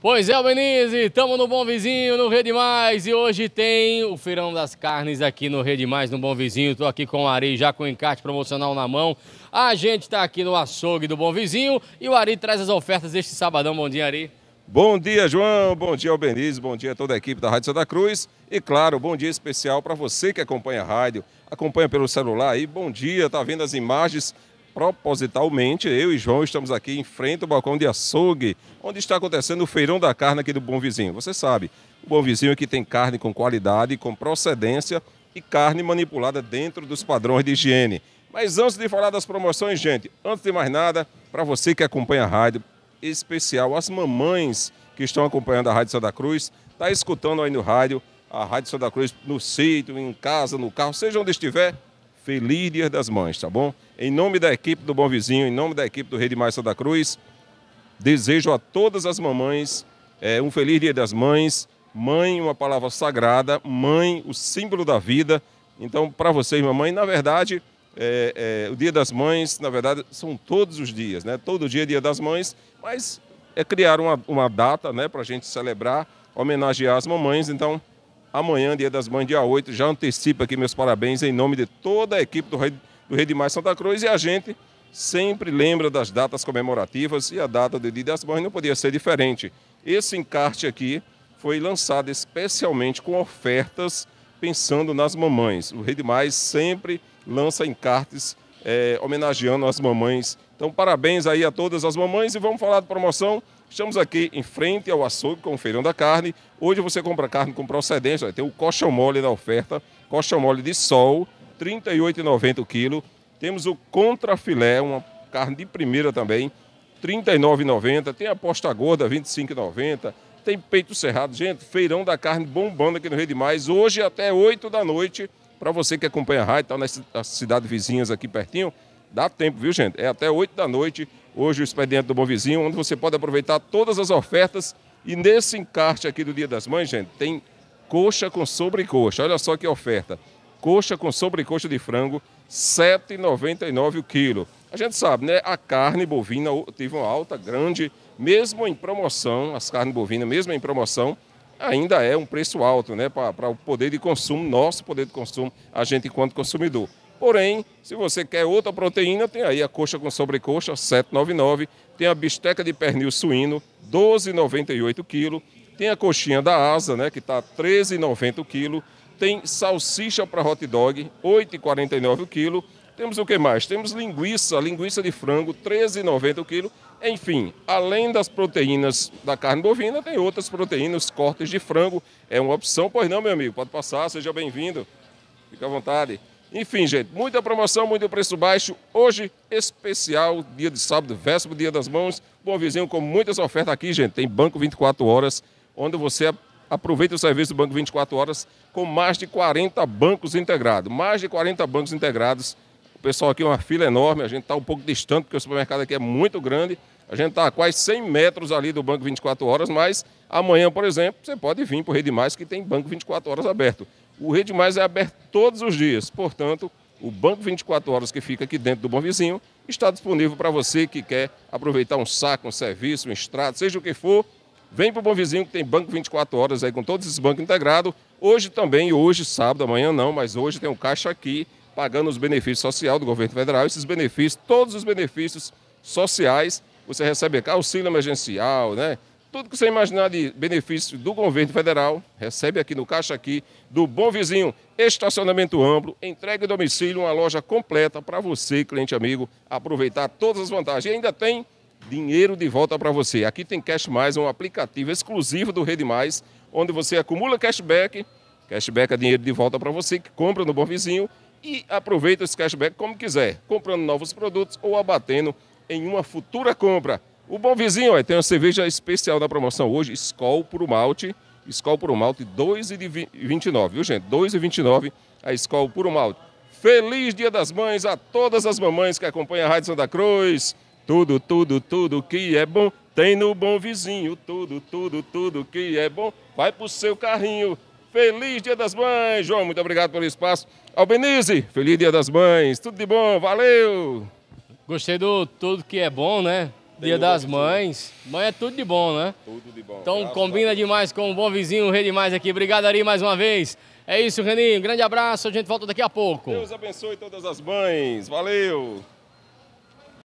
Pois é, Benizzi, estamos no Bom Vizinho, no Rede Mais, e hoje tem o Feirão das Carnes aqui no Rede Mais, no Bom Vizinho. Estou aqui com o Ari, já com o encarte promocional na mão. A gente está aqui no açougue do Bom Vizinho e o Ari traz as ofertas deste sabadão. Bom dia, Ari. Bom dia, João. Bom dia, Albeniz. Bom dia a toda a equipe da Rádio Santa Cruz. E, claro, bom dia especial para você que acompanha a rádio, acompanha pelo celular aí. Bom dia, tá vendo as imagens propositalmente, eu e João estamos aqui em frente ao balcão de açougue, onde está acontecendo o feirão da carne aqui do Bom Vizinho. Você sabe, o Bom Vizinho aqui tem carne com qualidade, com procedência e carne manipulada dentro dos padrões de higiene. Mas antes de falar das promoções, gente, antes de mais nada, para você que acompanha a rádio, especial as mamães que estão acompanhando a Rádio Santa Cruz, está escutando aí no rádio, a Rádio Santa Cruz no sítio, em casa, no carro, seja onde estiver, feliz Dia das Mães, tá bom? Em nome da equipe do Bom Vizinho, em nome da equipe do Rede Mais Santa Cruz, desejo a todas as mamães é, um feliz Dia das Mães. Mãe, uma palavra sagrada. Mãe, o símbolo da vida. Então, para vocês, mamãe, na verdade, é, é, o Dia das Mães, na verdade, são todos os dias, né? Todo dia é Dia das Mães, mas é criar uma, uma data, né, para a gente celebrar, homenagear as mamães. Então, amanhã, Dia das Mães, dia 8, já antecipo aqui meus parabéns em nome de toda a equipe do Rede do Mais Santa Cruz e a gente sempre lembra das datas comemorativas e a data do Dia das Mães não podia ser diferente. Esse encarte aqui foi lançado especialmente com ofertas pensando nas mamães. O Rede Mais sempre lança encartes é, homenageando as mamães. Então, parabéns aí a todas as mamães e vamos falar de promoção. Estamos aqui em frente ao açougue com o feirão da carne. Hoje você compra carne com procedência, tem o coxa mole na oferta, coxa mole de sol, 38,90 o quilo. Temos o contrafilé, uma carne de primeira também, 39,90. Tem a posta gorda, 25,90. Tem peito cerrado. Gente, feirão da carne bombando aqui no Rede Mais. Hoje até 8 da noite. Para você que acompanha a rádio, está nas cidades vizinhas aqui pertinho, dá tempo, viu, gente? É até 8 da noite, hoje o Expediente do Bom Vizinho, onde você pode aproveitar todas as ofertas. E nesse encarte aqui do Dia das Mães, gente, tem coxa com sobrecoxa. Olha só que oferta coxa com sobrecoxa de frango, R$ 7,99 o quilo. A gente sabe, né? A carne bovina teve uma alta grande, mesmo em promoção, as carnes bovinas, mesmo em promoção, ainda é um preço alto, né? Para o poder de consumo, nosso poder de consumo, a gente enquanto consumidor. Porém, se você quer outra proteína, tem aí a coxa com sobrecoxa, 7,99. Tem a bisteca de pernil suíno, 12,98 quilo. Tem a coxinha da asa, né, que está 13,90 quilo tem salsicha para hot dog, 8,49 o quilo. Temos o que mais? Temos linguiça, linguiça de frango, 13,90 o quilo. Enfim, além das proteínas da carne bovina, tem outras proteínas, cortes de frango. É uma opção, pois não, meu amigo? Pode passar, seja bem-vindo. Fica à vontade. Enfim, gente, muita promoção, muito preço baixo. Hoje, especial, dia de sábado, véspera Dia das Mãos. Bom vizinho, com muitas ofertas aqui, gente. Tem banco 24 horas, onde você Aproveite o serviço do Banco 24 Horas com mais de 40 bancos integrados. Mais de 40 bancos integrados. O pessoal aqui é uma fila enorme, a gente está um pouco distante, porque o supermercado aqui é muito grande. A gente está a quase 100 metros ali do Banco 24 Horas, mas amanhã, por exemplo, você pode vir para o Rede Mais, que tem Banco 24 Horas aberto. O Rede Mais é aberto todos os dias, portanto, o Banco 24 Horas que fica aqui dentro do Bom Vizinho está disponível para você que quer aproveitar um saco, um serviço, um extrato, seja o que for, Vem para o Bom Vizinho, que tem banco 24 horas aí com todos esses bancos integrados. Hoje também, hoje, sábado, amanhã não, mas hoje tem um caixa aqui pagando os benefícios sociais do governo federal. Esses benefícios, todos os benefícios sociais, você recebe aqui, auxílio emergencial, né? Tudo que você imaginar de benefício do governo federal, recebe aqui no Caixa Aqui, do Bom Vizinho, estacionamento amplo, entrega em domicílio, uma loja completa para você, cliente amigo, aproveitar todas as vantagens. E ainda tem dinheiro de volta para você. Aqui tem Cash Mais, um aplicativo exclusivo do Rede Mais, onde você acumula cashback. Cashback é dinheiro de volta para você que compra no Bom Vizinho e aproveita esse cashback como quiser, comprando novos produtos ou abatendo em uma futura compra. O Bom Vizinho ó, tem uma cerveja especial da promoção hoje, Skol Puro Malte. Skol Puro Malte 2,29, viu gente? 2,29 a Skol Puro Malte. Feliz Dia das Mães a todas as mamães que acompanham a Rádio Santa Cruz. Tudo, tudo, tudo que é bom tem no bom vizinho. Tudo, tudo, tudo que é bom vai pro seu carrinho. Feliz Dia das Mães, João. Muito obrigado pelo espaço. Albenize, feliz Dia das Mães. Tudo de bom, valeu. Gostei do tudo que é bom, né? Dia das Mães. Mãe é tudo de bom, né? Tudo de bom. Então Graças combina demais com o um bom vizinho, o Rei demais aqui. Obrigado, Ari, mais uma vez. É isso, Reninho. Grande abraço. A gente volta daqui a pouco. Deus abençoe todas as mães. Valeu.